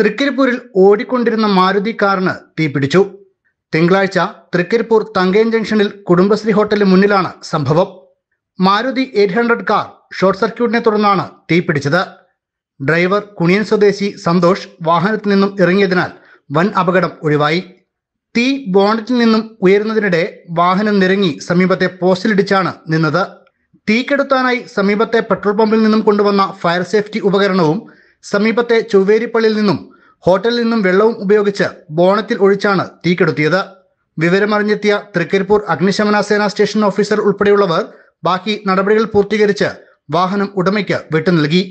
തൃക്കരിപ്പൂരിൽ ഓടിക്കൊണ്ടിരുന്ന മാരുതി കാറിന് തീപിടിച്ചു തിങ്കളാഴ്ച തൃക്കരിപ്പൂർ തങ്കേൻ ജംഗ്ഷനിൽ കുടുംബശ്രീ ഹോട്ടലിന് മുന്നിലാണ് സംഭവം Maruti eight hundred car short സർക്യൂട്ടിനെ തുടർന്നാണ് തീപിടിച്ചത് ഡ്രൈവർ കുണിയൻ സ്വദേശി സന്തോഷ് വാഹനത്തിൽ നിന്നും ഇറങ്ങിയതിനാൽ വൻ അപകടം ഒഴിവായി തീ ബോണറ്റിൽ നിന്നും ഉയരുന്നതിനിടെ വാഹനം നിരങ്ങി സമീപത്തെ പോസ്റ്റിലിടിച്ചാണ് നിന്നത് തീക്കെടുത്താനായി സമീപത്തെ പെട്രോൾ പമ്പിൽ നിന്നും കൊണ്ടുവന്ന ഫയർ സേഫ്റ്റി ഉപകരണവും സമീപത്തെ ചൊവ്വേരിപ്പള്ളിയിൽ നിന്നും ഹോട്ടലിൽ നിന്നും വെള്ളവും ഉപയോഗിച്ച് ബോണത്തിൽ ഒഴിച്ചാണ് തീക്കെടുത്തിയത് വിവരമറിഞ്ഞെത്തിയ തൃക്കരിപ്പൂർ അഗ്നിശമന സേനാ സ്റ്റേഷൻ ഓഫീസർ ഉൾപ്പെടെയുള്ളവർ ബാക്കി നടപടികൾ പൂർത്തീകരിച്ച് വാഹനം ഉടമയ്ക്ക് വിട്ടു നൽകി